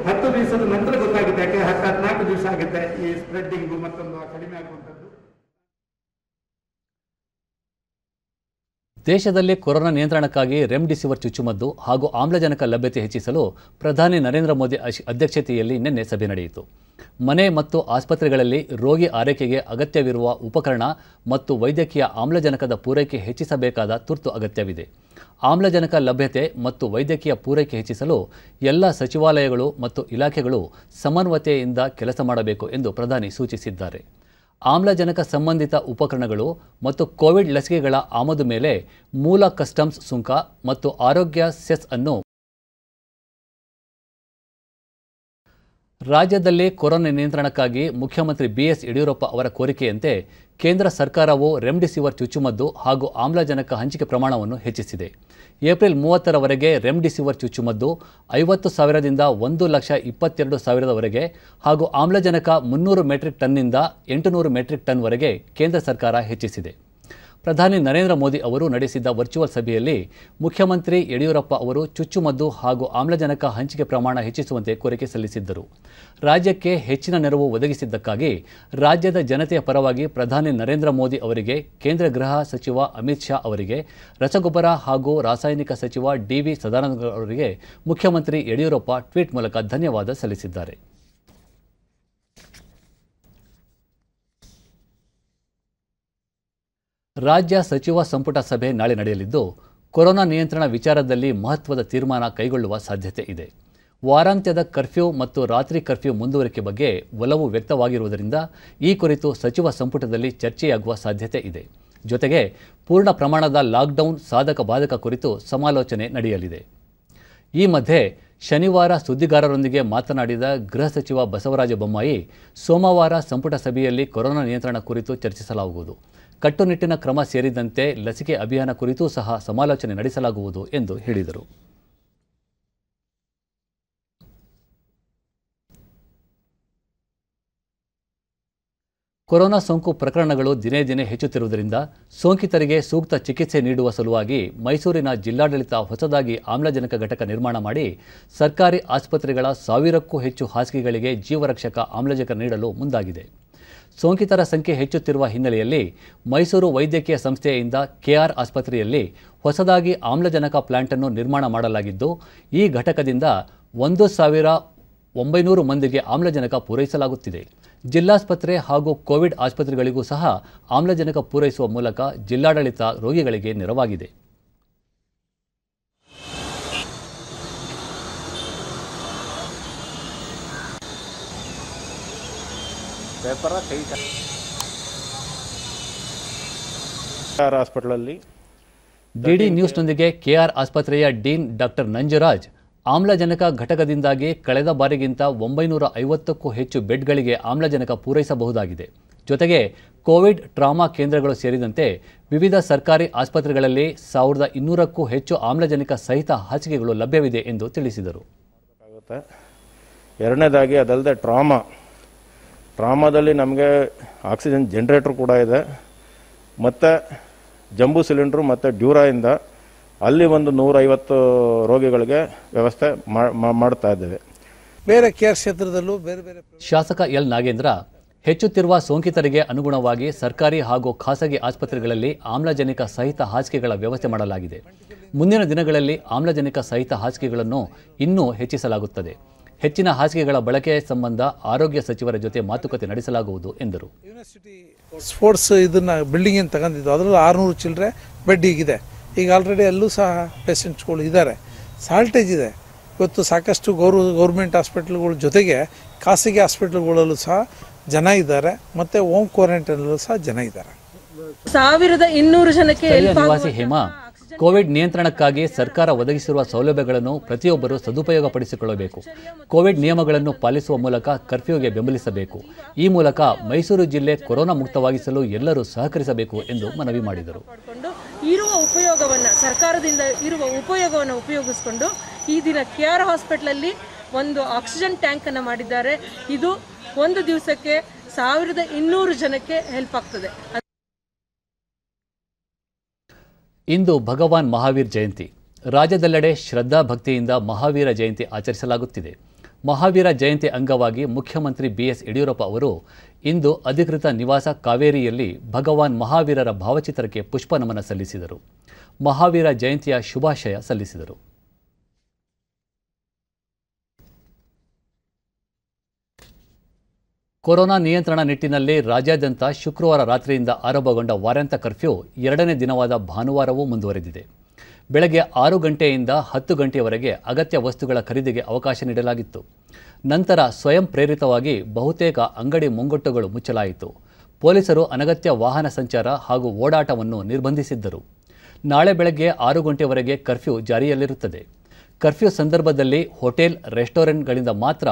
ಹತ್ತು ದಿವಸದ ನಂತರ ಗೊತ್ತಾಗುತ್ತೆ ಯಾಕೆ ಹತ್ತು ಹದಿನಾಲ್ಕು ದಿವಸ ಆಗುತ್ತೆ ಈ ಸ್ಪ್ರೆಡ್ಡಿಂಗು ಮತ್ತೊಂದು ಕಡಿಮೆ ಆಗುವಂಥದ್ದು ದೇಶದಲ್ಲಿ ಕೊರೋನಾ ನಿಯಂತ್ರಣಕ್ಕಾಗಿ ರೆಮ್ಡಿಸಿವಿರ್ ಚುಚ್ಚುಮದ್ದು ಹಾಗೂ ಆಮ್ಲಜನಕ ಲಭ್ಯತೆ ಹೆಚ್ಚಿಸಲು ಪ್ರಧಾನಿ ನರೇಂದ್ರ ಮೋದಿ ಅಧ್ಯಕ್ಷತೆಯಲ್ಲಿ ನಿನ್ನೆ ಸಭೆ ನಡೆಯಿತು ಮನೆ ಮತ್ತು ಆಸ್ಪತ್ರೆಗಳಲ್ಲಿ ರೋಗಿ ಆರೈಕೆಗೆ ಅಗತ್ಯವಿರುವ ಉಪಕರಣ ಮತ್ತು ವೈದ್ಯಕೀಯ ಆಮ್ಲಜನಕದ ಪೂರೈಕೆ ಹೆಚ್ಚಿಸಬೇಕಾದ ತುರ್ತು ಅಗತ್ಯವಿದೆ ಆಮ್ಲಜನಕ ಲಭ್ಯತೆ ಮತ್ತು ವೈದ್ಯಕೀಯ ಪೂರೈಕೆ ಹೆಚ್ಚಿಸಲು ಎಲ್ಲ ಸಚಿವಾಲಯಗಳು ಮತ್ತು ಇಲಾಖೆಗಳು ಸಮನ್ವಯತೆಯಿಂದ ಕೆಲಸ ಮಾಡಬೇಕು ಎಂದು ಪ್ರಧಾನಿ ಸೂಚಿಸಿದ್ದಾರೆ ಆಮ್ಲಜನಕ ಸಂಬಂಧಿತ ಉಪಕರಣಗಳು ಮತ್ತು ಕೋವಿಡ್ ಲಸಿಕೆಗಳ ಆಮದು ಮೇಲೆ ಮೂಲ ಕಸ್ಟಮ್ಸ್ ಸುಂಕ ಮತ್ತು ಆರೋಗ್ಯ ಸೆಸ್ ಅನ್ನು ರಾಜ್ಯದಲ್ಲಿ ಕೊರೋನಾ ನಿಯಂತ್ರಣಕ್ಕಾಗಿ ಮುಖ್ಯಮಂತ್ರಿ ಬಿಎಸ್ ಯಡಿಯೂರಪ್ಪ ಅವರ ಕೋರಿಕೆಯಂತೆ ಕೇಂದ್ರ ಸರ್ಕಾರವು ರೆಮ್ಡಿಸಿವಿರ್ ಚುಚ್ಚುಮದ್ದು ಹಾಗೂ ಆಮ್ಲಜನಕ ಹಂಚಿಕೆ ಪ್ರಮಾಣವನ್ನು ಹೆಚ್ಚಿಸಿದೆ ಏಪ್ರಿಲ್ ಮೂವತ್ತರವರೆಗೆ ರೆಮ್ಡಿಸಿವಿರ್ ಚುಚ್ಚುಮದ್ದು ಐವತ್ತು ಸಾವಿರದಿಂದ ಒಂದು ಲಕ್ಷ ಇಪ್ಪತ್ತೆರಡು ಸಾವಿರದವರೆಗೆ ಹಾಗೂ ಆಮ್ಲಜನಕ ಮುನ್ನೂರು ಮೆಟ್ರಿಕ್ ಟನ್ನಿಂದ ಎಂಟುನೂರು ಮೆಟ್ರಿಕ್ ಟನ್ವರೆಗೆ ಕೇಂದ್ರ ಸರ್ಕಾರ ಹೆಚ್ಚಿಸಿದೆ ಪ್ರಧಾನಿ ನರೇಂದ್ರ ಮೋದಿ ಅವರು ನಡೆಸಿದ್ದ ವರ್ಚುವಲ್ ಸಭೆಯಲ್ಲಿ ಮುಖ್ಯಮಂತ್ರಿ ಯಡಿಯೂರಪ್ಪ ಅವರು ಚುಚ್ಚುಮದ್ದು ಹಾಗೂ ಆಮ್ಲಜನಕ ಹಂಚಿಕೆ ಪ್ರಮಾಣ ಹೆಚ್ಚಿಸುವಂತೆ ಕೋರಿಕೆ ಸಲ್ಲಿಸಿದ್ದರು ರಾಜ್ಯಕ್ಕೆ ಹೆಚ್ಚಿನ ನೆರವು ಒದಗಿಸಿದ್ದಕ್ಕಾಗಿ ರಾಜ್ಯದ ಜನತೆಯ ಪರವಾಗಿ ಪ್ರಧಾನಿ ನರೇಂದ್ರ ಮೋದಿ ಅವರಿಗೆ ಕೇಂದ್ರ ಗೃಹ ಸಚಿವ ಅಮಿತ್ ಶಾ ಅವರಿಗೆ ರಸಗೊಬ್ಬರ ಹಾಗೂ ರಾಸಾಯನಿಕ ಸಚಿವ ಡಿ ವಿ ಸದಾನಂದ ಅವರಿಗೆ ಮುಖ್ಯಮಂತ್ರಿ ಯಡಿಯೂರಪ್ಪ ಟ್ವೀಟ್ ಮೂಲಕ ಧನ್ಯವಾದ ಸಲ್ಲಿಸಿದ್ದಾರೆ ರಾಜ್ಯ ಸಚಿವ ಸಂಪುಟ ಸಭೆ ನಾಳೆ ನಡೆಯಲಿದ್ದು ಕೊರೋನಾ ನಿಯಂತ್ರಣ ವಿಚಾರದಲ್ಲಿ ಮಹತ್ವದ ತೀರ್ಮಾನ ಕೈಗೊಳ್ಳುವ ಸಾಧ್ಯತೆ ಇದೆ ವಾರಾಂತ್ಯದ ಕರ್ಫ್ಯೂ ಮತ್ತು ರಾತ್ರಿ ಕರ್ಫ್ಯೂ ಮುಂದುವರಿಕೆ ಬಗ್ಗೆ ಒಲವು ವ್ಯಕ್ತವಾಗಿರುವುದರಿಂದ ಈ ಕುರಿತು ಸಚಿವ ಸಂಪುಟದಲ್ಲಿ ಚರ್ಚೆಯಾಗುವ ಸಾಧ್ಯತೆ ಇದೆ ಜೊತೆಗೆ ಪೂರ್ಣ ಪ್ರಮಾಣದ ಲಾಕ್ಡೌನ್ ಸಾಧಕ ಬಾಧಕ ಕುರಿತು ಸಮಾಲೋಚನೆ ನಡೆಯಲಿದೆ ಈ ಮಧ್ಯೆ ಶನಿವಾರ ಸುದ್ದಿಗಾರರೊಂದಿಗೆ ಮಾತನಾಡಿದ ಗೃಹ ಸಚಿವ ಬಸವರಾಜ ಬೊಮ್ಮಾಯಿ ಸೋಮವಾರ ಸಂಪುಟ ಸಭೆಯಲ್ಲಿ ಕೊರೋನಾ ನಿಯಂತ್ರಣ ಕುರಿತು ಚರ್ಚಿಸಲಾಗುವುದು ಕಟ್ಟುನಿಟ್ಟಿನ ಕ್ರಮ ಸೇರಿದಂತೆ ಲಸಿಕೆ ಅಭಿಯಾನ ಕುರಿತೂ ಸಹ ಸಮಾಲೋಚನೆ ನಡೆಸಲಾಗುವುದು ಎಂದು ಹೇಳಿದರು ಕೊರೋನಾ ಸೋಂಕು ಪ್ರಕರಣಗಳು ದಿನೇ ದಿನೇ ಹೆಚ್ಚುತ್ತಿರುವುದರಿಂದ ಸೋಂಕಿತರಿಗೆ ಸೂಕ್ತ ಚಿಕಿತ್ಸೆ ನೀಡುವ ಸಲುವಾಗಿ ಮೈಸೂರಿನ ಜಿಲ್ಲಾಡಳಿತ ಹೊಸದಾಗಿ ಆಮ್ಲಜನಕ ಘಟಕ ನಿರ್ಮಾಣ ಮಾಡಿ ಸರ್ಕಾರಿ ಆಸ್ಪತ್ರೆಗಳ ಸಾವಿರಕ್ಕೂ ಹೆಚ್ಚು ಹಾಸಿಗೆಗಳಿಗೆ ಜೀವರಕ್ಷಕ ಆಮ್ಲಜನಕ ನೀಡಲು ಮುಂದಾಗಿದೆ ಸೋಂಕಿತರ ಸಂಖ್ಯೆ ಹೆಚ್ಚುತ್ತಿರುವ ಹಿನ್ನೆಲೆಯಲ್ಲಿ ಮೈಸೂರು ವೈದ್ಯಕೀಯ ಸಂಸ್ಥೆಯಿಂದ ಕೆಆರ್ ಆಸ್ಪತ್ರೆಯಲ್ಲಿ ಹೊಸದಾಗಿ ಆಮ್ಲಜನಕ ಪ್ಲಾಂಟನ್ನು ನಿರ್ಮಾಣ ಮಾಡಲಾಗಿದ್ದು ಈ ಘಟಕದಿಂದ ಒಂದು ಸಾವಿರ ಒಂಬೈನೂರು ಮಂದಿಗೆ ಆಮ್ಲಜನಕ ಪೂರೈಸಲಾಗುತ್ತಿದೆ ಜಿಲ್ಲಾಸ್ಪತ್ರೆ ಹಾಗೂ ಕೋವಿಡ್ ಆಸ್ಪತ್ರೆಗಳಿಗೂ ಸಹ ಆಮ್ಲಜನಕ ಪೂರೈಸುವ ಮೂಲಕ ಜಿಲ್ಲಾಡಳಿತ ರೋಗಿಗಳಿಗೆ ನೆರವಾಗಿದೆ ಪೇಪರ ಡಿಡಿ ನ್ಯೂಸ್ನೊಂದಿಗೆ ಕೆಆರ್ ಆಸ್ಪತ್ರೆಯ ಡೀನ್ ಡಾಕ್ಟರ್ ನಂಜರಾಜ್ ಆಮ್ಲಜನಕ ಘಟಕದಿಂದಾಗಿ ಕಳೆದ ಬಾರಿಗಿಂತ ಒಂಬೈನೂರ ಐವತ್ತಕ್ಕೂ ಹೆಚ್ಚು ಬೆಡ್ಗಳಿಗೆ ಆಮ್ಲಜನಕ ಪೂರೈಸಬಹುದಾಗಿದೆ ಜೊತೆಗೆ ಕೋವಿಡ್ ಟ್ರಾಮಾ ಕೇಂದ್ರಗಳು ಸೇರಿದಂತೆ ವಿವಿಧ ಸರ್ಕಾರಿ ಆಸ್ಪತ್ರೆಗಳಲ್ಲಿ ಸಾವಿರದ ಇನ್ನೂರಕ್ಕೂ ಹೆಚ್ಚು ಆಮ್ಲಜನಕ ಸಹಿತ ಹಾಸಿಗೆಗಳು ಲಭ್ಯವಿದೆ ಎಂದು ತಿಳಿಸಿದರು ಎರಡನೇದಾಗಿ ಅದಲ್ಲದೆ ಟ್ರಾಮಾ ಟ್ರಾಮಾದಲ್ಲಿ ನಮಗೆ ಆಕ್ಸಿಜನ್ ಜನ್ರೇಟ್ರ್ ಕೂಡ ಇದೆ ಮತ್ತು ಜಂಬೂ ಸಿಲಿಂಡ್ರು ಮತ್ತು ಡ್ಯೂರಾಯಿಂದ ಅಲ್ಲಿ ಒಂದು ನೂರೈವತ್ತು ರೋಗಿಗಳಿಗೆ ವ್ಯವಸ್ಥೆ ಮಾಡ್ತಾ ಇದ್ದೇವೆ ಬೇರೆ ಕೇರ್ ಕ್ಷೇತ್ರದಲ್ಲೂ ಬೇರೆ ಬೇರೆ ಶಾಸಕ ಎಲ್ ನಾಗೇಂದ್ರ ಹೆಚ್ಚುತ್ತಿರುವ ಸೋಂಕಿತರಿಗೆ ಅನುಗುಣವಾಗಿ ಸರ್ಕಾರಿ ಹಾಗೂ ಖಾಸಗಿ ಆಸ್ಪತ್ರೆಗಳಲ್ಲಿ ಆಮ್ಲಜನಕ ಸಹಿತ ಹಾಸಿಗೆಗಳ ವ್ಯವಸ್ಥೆ ಮಾಡಲಾಗಿದೆ ಮುಂದಿನ ದಿನಗಳಲ್ಲಿ ಆಮ್ಲಜನಕ ಸಹಿತ ಹಾಸಿಗೆಗಳನ್ನು ಇನ್ನೂ ಹೆಚ್ಚಿಸಲಾಗುತ್ತದೆ ಹೆಚ್ಚಿನ ಹಾಸಿಗೆಗಳ ಬಳಕೆ ಸಂಬಂಧ ಆರೋಗ್ಯ ಸಚಿವರ ಜೊತೆ ಮಾತುಕತೆ ನಡೆಸಲಾಗುವುದು ಎಂದರು ಯೂನಿವರ್ಸಿಟಿ ಸ್ಪೋರ್ಟ್ಸ್ ಇದನ್ನು ಬಿಲ್ಡಿಂಗ್ ಏನು ತಗೊಂಡಿದ್ದು ಅದರಲ್ಲೂ ಆರುನೂರು ಚಿಲ್ಲರೆ ಬೆಡ್ ಈಗಿದೆ ಈಗ ಆಲ್ರೆಡಿ ಅಲ್ಲೂ ಸಹ ಪೇಷೆಂಟ್ಸ್ಗಳು ಇದ್ದಾರೆ ಸಾಲ್ಟೇಜ್ ಇದೆ ಇವತ್ತು ಸಾಕಷ್ಟು ಗೌರ್ ಗೌರ್ಮೆಂಟ್ ಹಾಸ್ಪಿಟ್ಲ್ಗಳ ಜೊತೆಗೆ ಖಾಸಗಿ ಹಾಸ್ಪಿಟ್ಲ್ಗಳಲ್ಲೂ ಸಹ ಜನ ಇದ್ದಾರೆ ಮತ್ತು ಹೋಮ್ ಕ್ವಾರಂಟೈನಲ್ಲೂ ಸಹ ಜನ ಇದ್ದಾರೆ ಸಾವಿರದ ಇನ್ನೂರು ಜನಕ್ಕೆ ಹೇಮಾ ಕೋವಿಡ್ ನಿಯಂತ್ರಣಕ್ಕಾಗಿ ಸರ್ಕಾರ ಒದಗಿಸಿರುವ ಸೌಲಭ್ಯಗಳನ್ನು ಪ್ರತಿಯೊಬ್ಬರು ಸದುಪಯೋಗಪಡಿಸಿಕೊಳ್ಳಬೇಕು ಕೋವಿಡ್ ನಿಯಮಗಳನ್ನು ಪಾಲಿಸುವ ಮೂಲಕ ಕರ್ಫ್ಯೂಗೆ ಬೆಂಬಲಿಸಬೇಕು ಈ ಮೂಲಕ ಮೈಸೂರು ಜಿಲ್ಲೆ ಕೊರೋನಾ ಮುಕ್ತವಾಗಿಸಲು ಎಲ್ಲರೂ ಸಹಕರಿಸಬೇಕು ಎಂದು ಮನವಿ ಮಾಡಿದರು ಇರುವ ಉಪಯೋಗವನ್ನು ಸರ್ಕಾರದಿಂದ ಇರುವ ಉಪಯೋಗವನ್ನು ಉಪಯೋಗಿಸಿಕೊಂಡು ಈ ದಿನ ಕೆ ಆರ್ ಹಾಸ್ಪಿಟ್ಲಲ್ಲಿ ಒಂದು ಆಕ್ಸಿಜನ್ ಟ್ಯಾಂಕನ್ನು ಮಾಡಿದ್ದಾರೆ ಇದು ಒಂದು ದಿವಸಕ್ಕೆ ಸಾವಿರದ ಇನ್ನೂರು ಜನಕ್ಕೆ ಹೆಲ್ಪ್ ಆಗ್ತದೆ ಇಂದು ಭಗವಾನ್ ಮಹಾವೀರ್ ಜಯಂತಿ ರಾಜ್ಯದೆಲ್ಲೆಡೆ ಶ್ರದ್ಧಾ ಭಕ್ತಿಯಿಂದ ಮಹಾವೀರ ಜಯಂತಿ ಆಚರಿಸಲಾಗುತ್ತಿದೆ ಮಹಾವೀರ ಜಯಂತಿ ಅಂಗವಾಗಿ ಮುಖ್ಯಮಂತ್ರಿ ಬಿಎಸ್ ಯಡಿಯೂರಪ್ಪ ಅವರು ಇಂದು ಅಧಿಕೃತ ನಿವಾಸ ಕಾವೇರಿಯಲ್ಲಿ ಭಗವಾನ್ ಮಹಾವೀರರ ಭಾವಚಿತ್ರಕ್ಕೆ ನಮನ ಸಲ್ಲಿಸಿದರು ಮಹಾವೀರ ಜಯಂತಿಯ ಶುಭಾಶಯ ಸಲ್ಲಿಸಿದರು ಕೊರೋನಾ ನಿಯಂತ್ರಣ ನಿಟ್ಟಿನಲ್ಲಿ ರಾಜ್ಯಾದ್ಯಂತ ಶುಕ್ರವಾರ ರಾತ್ರಿಯಿಂದ ಆರಂಭಗೊಂಡ ವಾರಾಂತ ಕರ್ಫ್ಯೂ ಎರಡನೇ ದಿನವಾದ ಭಾನುವಾರವೂ ಮುಂದುವರೆದಿದೆ ಬೆಳಗ್ಗೆ ಆರು ಗಂಟೆಯಿಂದ ಹತ್ತು ಗಂಟೆಯವರೆಗೆ ಅಗತ್ಯ ವಸ್ತುಗಳ ಖರೀದಿಗೆ ಅವಕಾಶ ನೀಡಲಾಗಿತ್ತು ನಂತರ ಸ್ವಯಂ ಪ್ರೇರಿತವಾಗಿ ಬಹುತೇಕ ಅಂಗಡಿ ಮುಂಗಟ್ಟುಗಳು ಮುಚ್ಚಲಾಯಿತು ಪೊಲೀಸರು ಅನಗತ್ಯ ವಾಹನ ಸಂಚಾರ ಹಾಗೂ ಓಡಾಟವನ್ನು ನಿರ್ಬಂಧಿಸಿದ್ದರು ನಾಳೆ ಬೆಳಗ್ಗೆ ಆರು ಗಂಟೆವರೆಗೆ ಕರ್ಫ್ಯೂ ಜಾರಿಯಲ್ಲಿರುತ್ತದೆ ಕರ್ಫ್ಯೂ ಸಂದರ್ಭದಲ್ಲಿ ಹೋಟೆಲ್ ರೆಸ್ಟೋರೆಂಟ್ಗಳಿಂದ ಮಾತ್ರ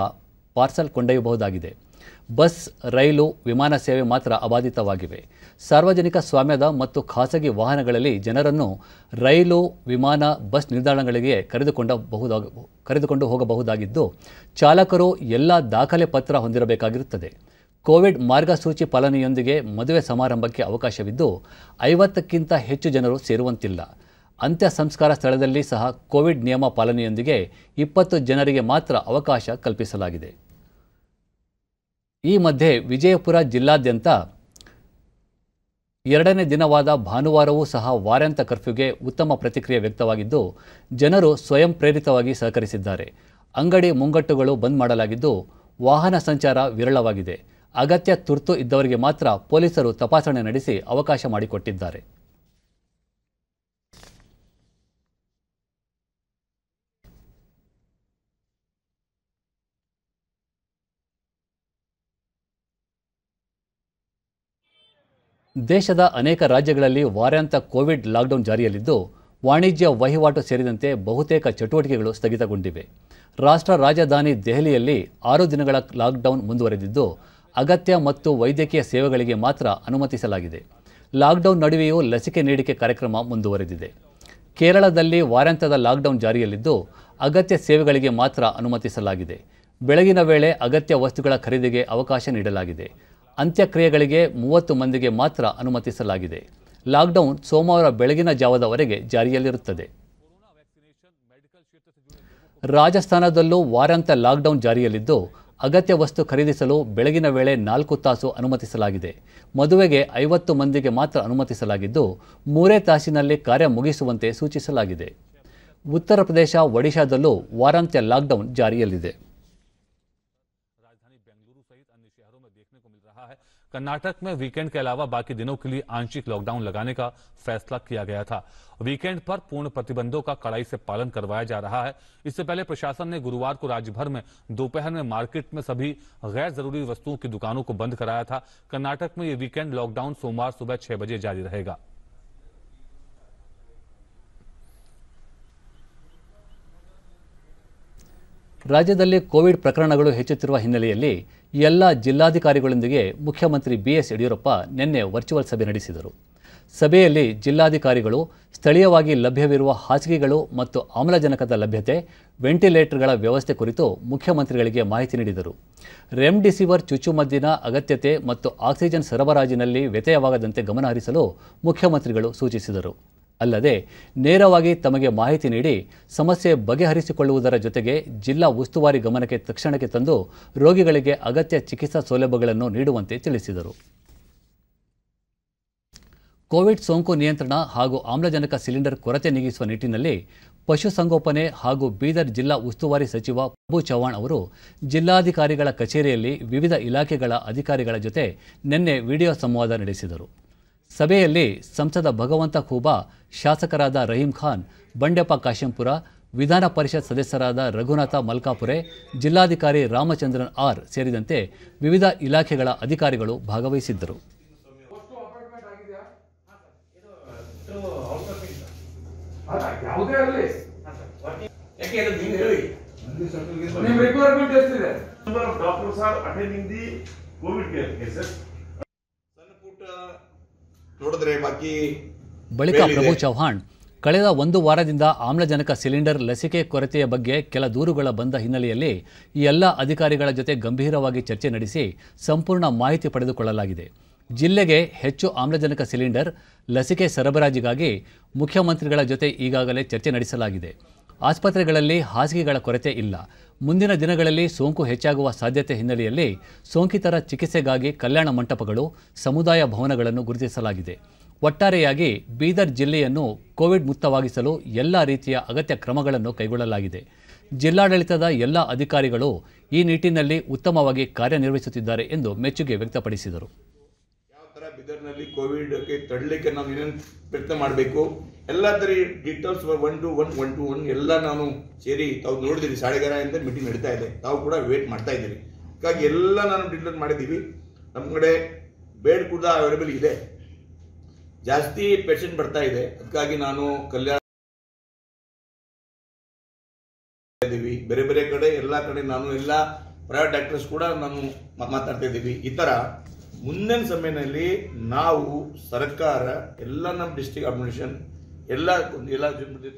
ಪಾರ್ಸಲ್ ಕೊಂಡೊಯ್ಯಬಹುದಾಗಿದೆ ಬಸ್ ರೈಲು ವಿಮಾನ ಸೇವೆ ಮಾತ್ರ ಅಬಾಧಿತವಾಗಿವೆ ಸಾರ್ವಜನಿಕ ಸ್ವಾಮ್ಯದ ಮತ್ತು ಖಾಸಗಿ ವಾಹನಗಳಲ್ಲಿ ಜನರನ್ನು ರೈಲು ವಿಮಾನ ಬಸ್ ನಿಲ್ದಾಣಗಳಿಗೆ ಕರೆದುಕೊಂಡಬಹುದಾಗ ಕರೆದುಕೊಂಡು ಹೋಗಬಹುದಾಗಿದ್ದು ಚಾಲಕರು ಎಲ್ಲ ದಾಖಲೆ ಪತ್ರ ಹೊಂದಿರಬೇಕಾಗಿರುತ್ತದೆ ಕೋವಿಡ್ ಮಾರ್ಗಸೂಚಿ ಪಾಲನೆಯೊಂದಿಗೆ ಮದುವೆ ಸಮಾರಂಭಕ್ಕೆ ಅವಕಾಶವಿದ್ದು ಐವತ್ತಕ್ಕಿಂತ ಹೆಚ್ಚು ಜನರು ಸೇರುವಂತಿಲ್ಲ ಅಂತ್ಯ ಸಂಸ್ಕಾರ ಸ್ಥಳದಲ್ಲಿ ಸಹ ಕೋವಿಡ್ ನಿಯಮ ಪಾಲನೆಯೊಂದಿಗೆ ಇಪ್ಪತ್ತು ಜನರಿಗೆ ಮಾತ್ರ ಅವಕಾಶ ಕಲ್ಪಿಸಲಾಗಿದೆ ಈ ಮಧ್ಯೆ ವಿಜಯಪುರ ಜಿಲ್ಲಾದ್ಯಂತ ಎರಡನೇ ದಿನವಾದ ಭಾನುವಾರವೂ ಸಹ ವಾರಾಂತ ಕರ್ಫ್ಯೂಗೆ ಉತ್ತಮ ಪ್ರತಿಕ್ರಿಯೆ ವ್ಯಕ್ತವಾಗಿದ್ದು ಜನರು ಸ್ವಯಂ ಪ್ರೇರಿತವಾಗಿ ಸಹಕರಿಸಿದ್ದಾರೆ ಅಂಗಡಿ ಮುಂಗಟ್ಟುಗಳು ಬಂದ್ ಮಾಡಲಾಗಿದ್ದು ವಾಹನ ಸಂಚಾರ ವಿರಳವಾಗಿದೆ ಅಗತ್ಯ ತುರ್ತು ಇದ್ದವರಿಗೆ ಮಾತ್ರ ಪೊಲೀಸರು ತಪಾಸಣೆ ನಡೆಸಿ ಅವಕಾಶ ಮಾಡಿಕೊಟ್ಟಿದ್ದಾರೆ ದೇಶದ ಅನೇಕ ರಾಜ್ಯಗಳಲ್ಲಿ ವಾರಾಂತ ಕೋವಿಡ್ ಲಾಕ್ಡೌನ್ ಜಾರಿಯಲ್ಲಿದ್ದು ವಾಣಿಜ್ಯ ವಹಿವಾಟು ಸೇರಿದಂತೆ ಬಹುತೇಕ ಚಟುವಟಿಕೆಗಳು ಸ್ಥಗಿತಗೊಂಡಿವೆ ರಾಷ್ಟ್ರ ರಾಜಧಾನಿ ದೆಹಲಿಯಲ್ಲಿ ಆರು ದಿನಗಳ ಲಾಕ್ಡೌನ್ ಮುಂದುವರೆದಿದ್ದು ಅಗತ್ಯ ಮತ್ತು ವೈದ್ಯಕೀಯ ಸೇವೆಗಳಿಗೆ ಮಾತ್ರ ಅನುಮತಿಸಲಾಗಿದೆ ಲಾಕ್ಡೌನ್ ನಡುವೆಯೂ ಲಸಿಕೆ ನೀಡಿಕೆ ಕಾರ್ಯಕ್ರಮ ಮುಂದುವರೆದಿದೆ ಕೇರಳದಲ್ಲಿ ವಾರಾಂತ್ಯದ ಲಾಕ್ಡೌನ್ ಜಾರಿಯಲ್ಲಿದ್ದು ಅಗತ್ಯ ಸೇವೆಗಳಿಗೆ ಮಾತ್ರ ಅನುಮತಿಸಲಾಗಿದೆ ಬೆಳಗಿನ ವೇಳೆ ಅಗತ್ಯ ವಸ್ತುಗಳ ಖರೀದಿಗೆ ಅವಕಾಶ ನೀಡಲಾಗಿದೆ ಅಂತ್ಯಕ್ರಿಯೆಗಳಿಗೆ ಮೂವತ್ತು ಮಂದಿಗೆ ಮಾತ್ರ ಅನುಮತಿಸಲಾಗಿದೆ ಲಾಕ್ಡೌನ್ ಸೋಮವಾರ ಬೆಳಗಿನ ಜಾವದವರೆಗೆ ಜಾರಿಯಲ್ಲಿರುತ್ತದೆ ರಾಜಸ್ಥಾನದಲ್ಲೂ ವಾರಾಂತ್ಯ ಲಾಕ್ಡೌನ್ ಜಾರಿಯಲ್ಲಿದ್ದು ಅಗತ್ಯ ವಸ್ತು ಖರೀದಿಸಲು ಬೆಳಗಿನ ವೇಳೆ ನಾಲ್ಕು ತಾಸು ಅನುಮತಿಸಲಾಗಿದೆ ಮದುವೆಗೆ ಐವತ್ತು ಮಂದಿಗೆ ಮಾತ್ರ ಅನುಮತಿಸಲಾಗಿದ್ದು ಮೂರೇ ತಾಸಿನಲ್ಲಿ ಕಾರ್ಯ ಮುಗಿಸುವಂತೆ ಸೂಚಿಸಲಾಗಿದೆ ಉತ್ತರ ಪ್ರದೇಶ ಒಡಿಶಾದಲ್ಲೂ ವಾರಾಂತ್ಯ ಲಾಕ್ಡೌನ್ ಜಾರಿಯಲ್ಲಿದೆ कर्नाटक में वीकेंड के अलावा बाकी दिनों के लिए आंशिक लॉकडाउन लगाने का फैसला किया गया था वीकेंड पर पूर्ण प्रतिबंधों का कड़ाई से पालन करवाया जा रहा है इससे पहले प्रशासन ने गुरुवार को राज्यभर में दोपहर में मार्केट में सभी गैर जरूरी वस्तुओं की दुकानों को बंद कराया था कर्नाटक में ये वीकेंड लॉकडाउन सोमवार सुबह छह बजे जारी रहेगा ರಾಜ್ಯದಲ್ಲಿ ಕೋವಿಡ್ ಪ್ರಕರಣಗಳು ಹೆಚ್ಚುತ್ತಿರುವ ಹಿನ್ನೆಲೆಯಲ್ಲಿ ಎಲ್ಲ ಜಿಲ್ಲಾಧಿಕಾರಿಗಳೊಂದಿಗೆ ಮುಖ್ಯಮಂತ್ರಿ ಬಿಎಸ್ ಯಡಿಯೂರಪ್ಪ ನಿನ್ನೆ ವರ್ಚುವಲ್ ಸಭೆ ನಡೆಸಿದರು ಸಭೆಯಲ್ಲಿ ಜಿಲ್ಲಾಧಿಕಾರಿಗಳು ಸ್ಥಳೀಯವಾಗಿ ಲಭ್ಯವಿರುವ ಹಾಸಿಗೆಗಳು ಮತ್ತು ಆಮ್ಲಜನಕದ ಲಭ್ಯತೆ ವೆಂಟಿಲೇಟರ್ಗಳ ವ್ಯವಸ್ಥೆ ಕುರಿತು ಮುಖ್ಯಮಂತ್ರಿಗಳಿಗೆ ಮಾಹಿತಿ ನೀಡಿದರು ರೆಮ್ಡಿಸಿವಿರ್ ಚುಚ್ಚುಮದ್ದಿನ ಅಗತ್ಯತೆ ಮತ್ತು ಆಕ್ಸಿಜನ್ ಸರಬರಾಜಿನಲ್ಲಿ ವ್ಯತ್ಯಯವಾಗದಂತೆ ಗಮನಹರಿಸಲು ಮುಖ್ಯಮಂತ್ರಿಗಳು ಸೂಚಿಸಿದರು ಅಲ್ಲದೆ ನೇರವಾಗಿ ತಮಗೆ ಮಾಹಿತಿ ನೀಡಿ ಸಮಸ್ಯೆ ಬಗೆಹರಿಸಿಕೊಳ್ಳುವುದರ ಜೊತೆಗೆ ಜಿಲ್ಲಾ ಉಸ್ತುವಾರಿ ಗಮನಕ್ಕೆ ತಕ್ಷಣಕ್ಕೆ ತಂದು ರೋಗಿಗಳಿಗೆ ಅಗತ್ಯ ಚಿಕಿತ್ಸಾ ಸೌಲಭ್ಯಗಳನ್ನು ನೀಡುವಂತೆ ತಿಳಿಸಿದರು ಕೋವಿಡ್ ಸೋಂಕು ನಿಯಂತ್ರಣ ಹಾಗೂ ಆಮ್ಲಜನಕ ಸಿಲಿಂಡರ್ ಕೊರತೆ ನೀಗಿಸುವ ನಿಟ್ಟಿನಲ್ಲಿ ಪಶುಸಂಗೋಪನೆ ಹಾಗೂ ಬೀದರ್ ಜಿಲ್ಲಾ ಉಸ್ತುವಾರಿ ಸಚಿವ ಪ್ರಭು ಚವ್ಹಾಣ್ ಅವರು ಜಿಲ್ಲಾಧಿಕಾರಿಗಳ ಕಚೇರಿಯಲ್ಲಿ ವಿವಿಧ ಇಲಾಖೆಗಳ ಅಧಿಕಾರಿಗಳ ಜೊತೆ ನಿನ್ನೆ ವಿಡಿಯೋ ಸಂವಾದ ನಡೆಸಿದರು ಸಭೆಯಲ್ಲಿ ಸಂಸದ ಭಗವಂತ ಖೂಬಾ ಶಾಸಕರಾದ ರಹೀಂ ಖಾನ್ ಬಂಡೆಪ್ಪ ಕಾಶೆಂಪುರ ವಿಧಾನ ಪರಿಷತ್ ಸದಸ್ಯರಾದ ರಘುನಾಥ ಮಲ್ಕಾಪುರೆ ಜಿಲ್ಲಾಧಿಕಾರಿ ರಾಮಚಂದ್ರನ್ ಆರ್ ಸೇರಿದಂತೆ ವಿವಿಧ ಇಲಾಖೆಗಳ ಅಧಿಕಾರಿಗಳು ಭಾಗವಹಿಸಿದ್ದರು ನೋಡಿದ್ರೆ ಬಾಕಿ ಬಳಿಕ ಪ್ರಭು ಚೌಹಾಣ್ ಕಳೆದ ಒಂದು ವಾರದಿಂದ ಆಮ್ಲಜನಕ ಸಿಲಿಂಡರ್ ಲಸಿಕೆ ಕೊರತೆಯ ಬಗ್ಗೆ ಕೆಲ ದೂರುಗಳ ಬಂದ ಹಿನ್ನೆಲೆಯಲ್ಲಿ ಈ ಎಲ್ಲ ಅಧಿಕಾರಿಗಳ ಜೊತೆ ಗಂಭೀರವಾಗಿ ಚರ್ಚೆ ನಡೆಸಿ ಸಂಪೂರ್ಣ ಮಾಹಿತಿ ಪಡೆದುಕೊಳ್ಳಲಾಗಿದೆ ಜಿಲ್ಲೆಗೆ ಹೆಚ್ಚು ಆಮ್ಲಜನಕ ಸಿಲಿಂಡರ್ ಲಸಿಕೆ ಸರಬರಾಜಿಗಾಗಿ ಮುಖ್ಯಮಂತ್ರಿಗಳ ಜೊತೆ ಈಗಾಗಲೇ ಚರ್ಚೆ ನಡೆಸಲಾಗಿದೆ ಆಸ್ಪತ್ರೆಗಳಲ್ಲಿ ಹಾಸಿಗೆಗಳ ಕೊರತೆ ಇಲ್ಲ ಮುಂದಿನ ದಿನಗಳಲ್ಲಿ ಸೋಂಕು ಹೆಚ್ಚಾಗುವ ಸಾಧ್ಯತೆ ಹಿನ್ನೆಲೆಯಲ್ಲಿ ಸೋಂಕಿತರ ಚಿಕಿತ್ಸೆಗಾಗಿ ಕಲ್ಯಾಣ ಮಂಟಪಗಳು ಸಮುದಾಯ ಭವನಗಳನ್ನು ಗುರುತಿಸಲಾಗಿದೆ ಒಟ್ಟಾರೆಯಾಗಿ ಬೀದರ್ ಜಿಲ್ಲೆಯನ್ನು ಕೋವಿಡ್ ಮುಕ್ತವಾಗಿಸಲು ಎಲ್ಲ ರೀತಿಯ ಅಗತ್ಯ ಕ್ರಮಗಳನ್ನು ಕೈಗೊಳ್ಳಲಾಗಿದೆ ಜಿಲ್ಲಾಡಳಿತದ ಎಲ್ಲ ಅಧಿಕಾರಿಗಳು ಈ ನಿಟ್ಟಿನಲ್ಲಿ ಉತ್ತಮವಾಗಿ ಕಾರ್ಯನಿರ್ವಹಿಸುತ್ತಿದ್ದಾರೆ ಎಂದು ಮೆಚ್ಚುಗೆ ವ್ಯಕ್ತಪಡಿಸಿದರು ಬೀದರ್ನಲ್ಲಿ ಕೋವಿಡ್ಗೆ ತಡಲಿಕ್ಕೆ ನಾನು ಏನೇನು ಪ್ರಯತ್ನ ಮಾಡಬೇಕು ಎಲ್ಲ ಥರ details one to one one to one ಎಲ್ಲ ನಾನು ಸೇರಿ ತಾವು ನೋಡಿದಿರಿ ಸಾಳೆಗಾರಿಂದ ಮೀಟಿಂಗ್ ನಡೀತಾ ಇದೆ ತಾವು ಕೂಡ ವೇಟ್ ಮಾಡ್ತಾ ಇದ್ದೀರಿ ಹಾಗಾಗಿ ಎಲ್ಲ ನಾನು ಡೀಟೇಲ್ ಮಾಡಿದ್ದೀವಿ ನಮ್ಮ ಕಡೆ ಬೆಡ್ ಕೂಡ ಅವೈಲೇಬಲ್ ಇದೆ ಜಾಸ್ತಿ ಪೇಷಂಟ್ ಬರ್ತಾ ಇದೆ ಅದಕ್ಕಾಗಿ ನಾನು ಕಲ್ಯಾಣ ಬೇರೆ ಬೇರೆ ಕಡೆ ಎಲ್ಲ ಕಡೆ ನಾನು ಎಲ್ಲ ಪ್ರೈವೇಟ್ ಡಾಕ್ಟರ್ಸ್ ಕೂಡ ನಾನು ಮಾತಾಡ್ತಾ ಇದ್ದೀವಿ ಈ ತರ ಮುಂದಿನ ಸಮಯದಲ್ಲಿ ನಾವು ಸರ್ಕಾರ ಎಲ್ಲ ನಮ್ಮ ಡಿಸ್ಟ್ರಿಕ್ಟ್ ಅಡ್ಮಿನಿಸ್ಟ್ರೇಷನ್ ಎಲ್ಲ ಎಲ್ಲ